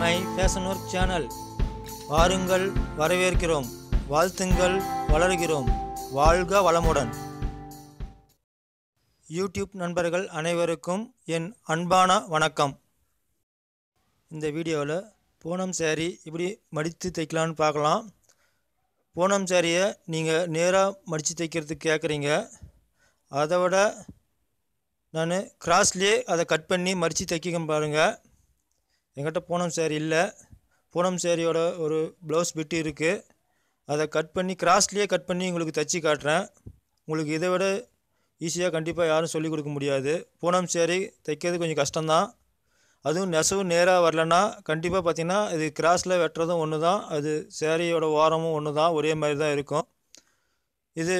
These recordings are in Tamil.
மை ஃபேஷன் ஒர்க் சேனல் வாருங்கள் வரவேற்கிறோம் வாழ்த்துங்கள் வளர்கிறோம் வாழ்க வளமுடன் யூடியூப் நண்பர்கள் அனைவருக்கும் என் அன்பான வணக்கம் இந்த வீடியோவில் பூனம் சேரீ இப்படி மடித்து தைக்கலான்னு பார்க்கலாம் பூனம் சேரீயை நீங்கள் நேராக மடித்து தைக்கிறதுக்கு கேட்குறீங்க அதை விட நான் கிராஸ்லேயே அதை கட் பண்ணி மடித்து தைக்க பாருங்கள் எங்கிட்ட பூனம் சேரி இல்லை பூனம் சேரீயோட ஒரு ப்ளவுஸ் பிட்டு இருக்குது அதை கட் பண்ணி கிராஸ்லேயே கட் பண்ணி உங்களுக்கு தைச்சி காட்டுறேன் உங்களுக்கு இதை விட ஈஸியாக கண்டிப்பாக யாரும் சொல்லிக் கொடுக்க முடியாது பூனம் சேரீ தைக்கிறது கொஞ்சம் கஷ்டம்தான் அதுவும் நெசவு நேராக வரலன்னா கண்டிப்பாக பார்த்திங்கன்னா இது கிராஸில் வெட்டுறதும் ஒன்று தான் அது சேரீயோட ஓரமும் ஒன்று தான் ஒரே மாதிரி தான் இருக்கும் இது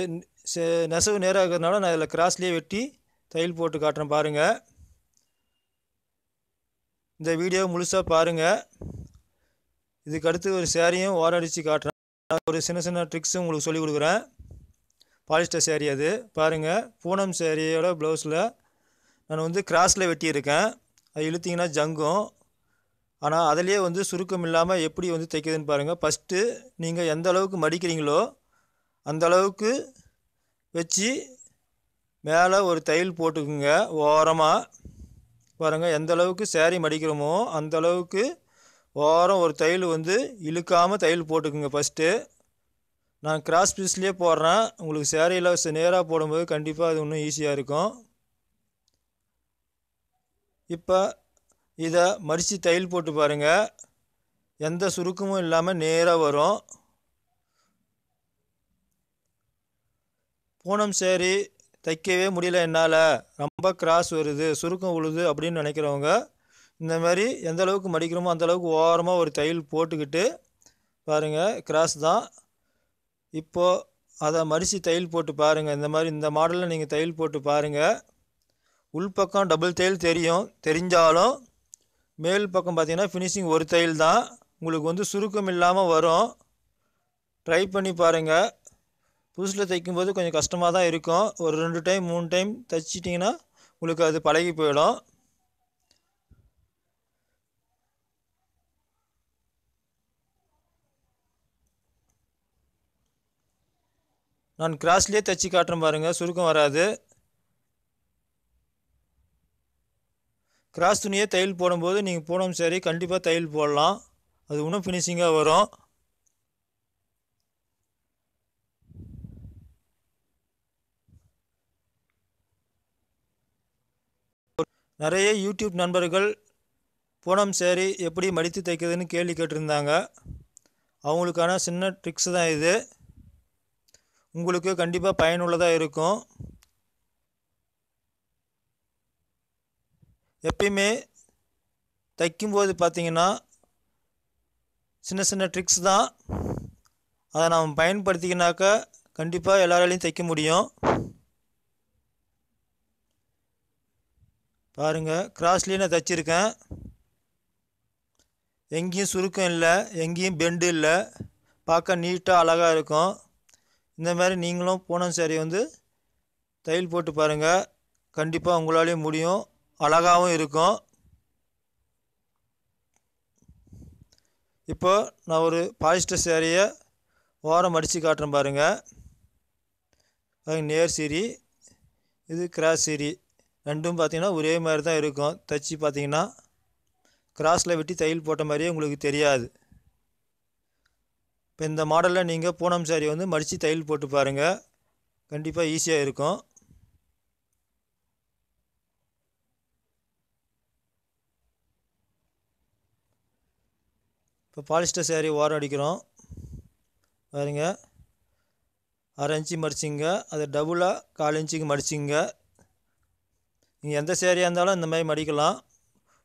நெசவு நேராக இருக்கிறதுனால நான் இதில் கிராஸ்லேயே வெட்டி தையல் போட்டு காட்டுறேன் பாருங்கள் இந்த வீடியோவை முழுசாக பாருங்கள் இதுக்கடுத்து ஒரு சேரீயும் ஓரடிச்சு காட்டுறேன் ஒரு சின்ன சின்ன ட்ரிக்ஸும் உங்களுக்கு சொல்லிக் கொடுக்குறேன் பாலிஸ்டர் சேரீ அது பாருங்கள் பூனம் சேரீயோட ப்ளவுஸில் நான் வந்து கிராஸில் வெட்டியிருக்கேன் அது இழுத்திங்கன்னா ஜங்கும் ஆனால் அதிலே வந்து சுருக்கம் இல்லாமல் எப்படி வந்து தைக்கிதுன்னு பாருங்கள் ஃபஸ்ட்டு நீங்கள் எந்த அளவுக்கு மடிக்கிறீங்களோ அந்த அளவுக்கு வச்சு மேலே ஒரு தையல் போட்டுக்குங்க ஓரமாக பாருங்கள் எந்த அளவுக்கு சேரீ மடிக்கிறோமோ அந்த அளவுக்கு ஓரம் ஒரு தையல் வந்து இழுக்காமல் தையல் போட்டுக்குங்க ஃபஸ்ட்டு நான் கிராஸ் பீஸ்லேயே போடுறேன் உங்களுக்கு சேரீயில் நேராக போடும்போது கண்டிப்பாக அது இன்னும் ஈஸியாக இருக்கும் இப்போ இதை மடித்து தையல் போட்டு பாருங்கள் எந்த சுருக்கமும் இல்லாமல் நேராக வரும் பூனம் சேரீ தைக்கவே முடியல என்னால் ரொம்ப கிராஸ் வருது சுருக்கம் உழுது அப்படின்னு நினைக்கிறவங்க இந்த மாதிரி எந்த அளவுக்கு மடிக்கிறோமோ அந்தளவுக்கு ஓரமாக ஒரு தையல் போட்டுக்கிட்டு பாருங்கள் கிராஸ் தான் இப்போது அதை மடித்து தையல் போட்டு பாருங்கள் இந்த மாதிரி இந்த மாடலில் நீங்கள் தையல் போட்டு பாருங்கள் உள்பக்கம் டபுள் தையல் தெரியும் தெரிஞ்சாலும் மேல் பக்கம் பார்த்திங்கன்னா ஃபினிஷிங் ஒரு தையல் தான் உங்களுக்கு வந்து சுருக்கம் இல்லாமல் வரும் ட்ரை பண்ணி பாருங்கள் புதுசில் தைக்கும்போது கொஞ்சம் கஷ்டமாக தான் இருக்கும் ஒரு ரெண்டு டைம் மூணு டைம் தைச்சிட்டிங்கன்னா உங்களுக்கு அது பழகி போயிடும் நான் கிராஸ்லேயே தைச்சி காட்டுறேன் பாருங்கள் சுருக்கம் வராது கிராஸ் துணியே தையல் போடும்போது நீங்கள் போனோம் சரி கண்டிப்பாக தையல் போடலாம் அது இன்னும் ஃபினிஷிங்காக வரும் நிறைய யூடியூப் நண்பர்கள் பூனம் சேரி எப்படி மடித்து தைக்கிறதுன்னு கேள்வி கேட்டிருந்தாங்க அவங்களுக்கான சின்ன ட்ரிக்ஸ் தான் இது உங்களுக்கு கண்டிப்பாக பயனுள்ளதாக இருக்கும் எப்பயுமே தைக்கும்போது பார்த்திங்கன்னா சின்ன சின்ன ட்ரிக்ஸ் தான் அதை நாம் பயன்படுத்திக்கினாக்க கண்டிப்பாக எல்லாராலையும் தைக்க முடியும் பாருங்கள் கிராஸ்லேயே தைச்சிருக்கேன் எங்கேயும் சுருக்கம் இல்லை எங்கேயும் பெண்டு இல்லை பார்க்க நீட்டாக அழகாக இருக்கும் இந்த மாதிரி நீங்களும் பூனம் சேரீ வந்து தையல் போட்டு பாருங்கள் கண்டிப்பாக உங்களாலேயும் முடியும் அழகாகவும் இருக்கும் இப்போ நான் ஒரு பாலிஸ்டர் சேரீயை ஓரம் அடித்து காட்டுறேன் பாருங்கள் நேர் சீரி இது கிராஸ் சீரி ரெண்டும் பார்த்திங்கன்னா ஒரே மாதிரி தான் இருக்கும் தைச்சி பார்த்திங்கன்னா கிராஸில் வெட்டி தையல் போட்ட மாதிரியே உங்களுக்கு தெரியாது இப்போ இந்த மாடலில் நீங்கள் பூனம் சாரி வந்து மடித்து தையல் போட்டு பாருங்கள் கண்டிப்பாக ஈஸியாக இருக்கும் இப்போ பாலிஸ்டர் சேரீ ஓரம் அடிக்கிறோம் பாருங்க அரை இன்ச்சு மடிச்சிங்க அதை டபுளாக கால் இன்ச்சுக்கு மடிச்சிங்க நீங்கள் எந்த சேரீயாக இருந்தாலும் இந்த மாதிரி மடிக்கலாம்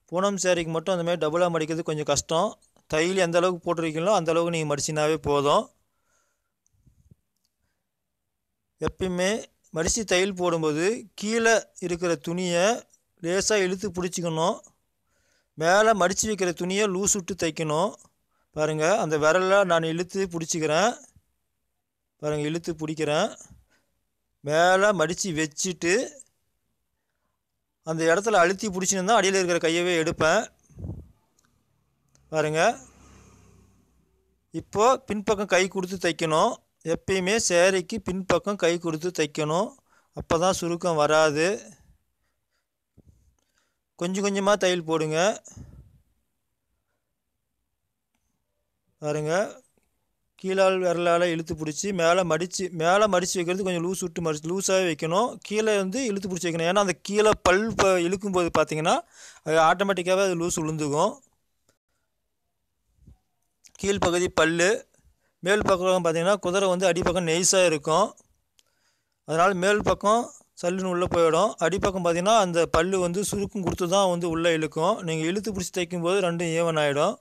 பூனம் சேரீக்கு மட்டும் அந்த மாதிரி டபுளாக மடிக்கிறது கொஞ்சம் கஷ்டம் தையல் எந்த அளவுக்கு போட்டிருக்கீங்களோ அந்தளவுக்கு நீங்கள் மடிச்சினாவே போதும் எப்பயுமே மடித்து தையல் போடும்போது கீழே இருக்கிற துணியை லேசாக இழுத்து பிடிச்சிக்கணும் மேலே மடித்து வைக்கிற துணியை லூஸ் விட்டு தைக்கணும் பாருங்கள் அந்த விரலில் நான் இழுத்து பிடிச்சிக்கிறேன் பாருங்கள் இழுத்து பிடிக்கிறேன் மேலே மடித்து வச்சுட்டு அந்த இடத்துல அழுத்தி பிடிச்சின்னு அடியில் இருக்கிற கையவே எடுப்பேன் பாருங்க இப்போது பின்பக்கம் கை கொடுத்து தைக்கணும் எப்பயுமே சேரீக்கு பின்பக்கம் கை கொடுத்து தைக்கணும் அப்போ தான் சுருக்கம் வராது கொஞ்சம் கொஞ்சமாக தையல் போடுங்க பாருங்கள் கீழால் விரலால் இழுத்து பிடிச்சி மேலே மடித்து மேலே மடித்து வைக்கிறது கொஞ்சம் லூஸ் விட்டு மடிச்சு லூஸாகவே வைக்கணும் கீழே வந்து இழுத்து பிடிச்சி வைக்கணும் ஏன்னா அந்த கீழே பல் இப்போ இழுக்கும்போது பார்த்திங்கன்னா அது ஆட்டோமேட்டிக்காகவே அது லூஸ் விழுந்துக்கும் கீழ்ப்பகுதி பல் மேல் பக்கம் பார்த்திங்கன்னா குதிரை வந்து அடிப்பக்கம் நெய்ஸாக இருக்கும் அதனால் மேல் பக்கம் சல்லுன்னு உள்ளே போயிடும் அடிப்பக்கம் பார்த்திங்கன்னா அந்த பல் வந்து சுருக்கும் கொடுத்து தான் வந்து உள்ளே இழுக்கும் நீங்கள் இழுத்து பிடிச்சி தைக்கும்போது ரெண்டும் ஈவன் ஆகிடும்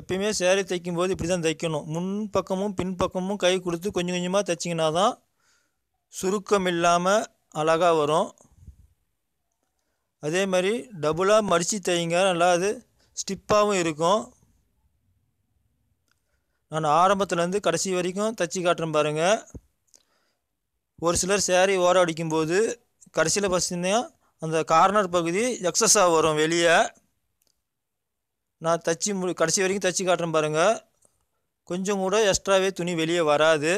எப்பயுமே சேரீ தைக்கும் போது இப்படி தான் தைக்கணும் முன் பக்கமும் பின்பக்கமும் கை கொடுத்து கொஞ்சம் கொஞ்சமாக தைச்சிங்கன்னா தான் சுருக்கம் இல்லாமல் அழகாக வரும் அதே மாதிரி டபுளாக மடித்து தைங்க நல்லா அது ஸ்டிப்பாகவும் இருக்கும் நான் ஆரம்பத்துலேருந்து கடைசி வரைக்கும் தைச்சி காட்டுறேன் பாருங்கள் ஒரு சிலர் சேரீ ஓரம் அடிக்கும்போது கடைசியில் பார்த்திங்கன்னா அந்த கார்னர் பகுதி எக்ஸஸாக வரும் வெளியே நான் தைச்சி மு கடைசி வரைக்கும் தைச்சி காட்டுறேன் பாருங்கள் கொஞ்சம் கூட எக்ஸ்ட்ராவே துணி வெளியே வராது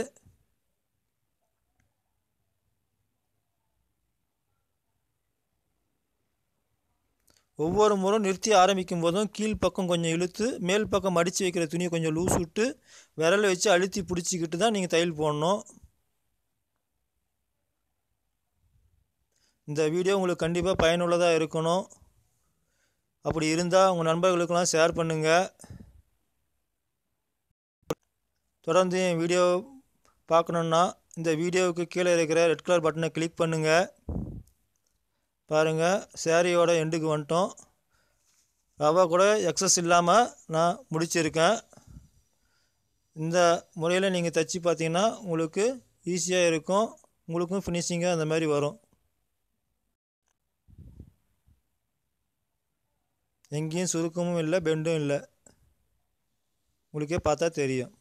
ஒவ்வொரு முறை நிறுத்தி ஆரம்பிக்கும் போதும் கீழ்ப்பக்கம் கொஞ்சம் இழுத்து மேல் பக்கம் மடித்து வைக்கிற துணியை கொஞ்சம் லூஸ் விட்டு விரலை வச்சு அழுத்தி பிடிச்சிக்கிட்டு தான் நீங்கள் தையல் போடணும் இந்த வீடியோ உங்களுக்கு கண்டிப்பாக பயனுள்ளதாக இருக்கணும் அப்படி இருந்தால் உங்கள் நண்பர்களுக்கெல்லாம் ஷேர் பண்ணுங்கள் தொடர்ந்து என் வீடியோ பார்க்கணுன்னா இந்த வீடியோவுக்கு கீழே இருக்கிற ரெட் கலர் பட்டனை கிளிக் பண்ணுங்கள் பாருங்கள் சேரீயோட எண்டுக்கு வந்துட்டோம் ரவா கூட எக்ஸஸ் இல்லாமல் நான் முடிச்சிருக்கேன் இந்த முறையில் நீங்கள் தைச்சி பார்த்தீங்கன்னா உங்களுக்கு ஈஸியாக இருக்கும் உங்களுக்கும் ஃபினிஷிங்காக அந்த மாதிரி வரும் எங்கேயும் சுருக்கமும் இல்லை பெண்டும் இல்லை உங்களுக்கே பார்த்தா தெரியும்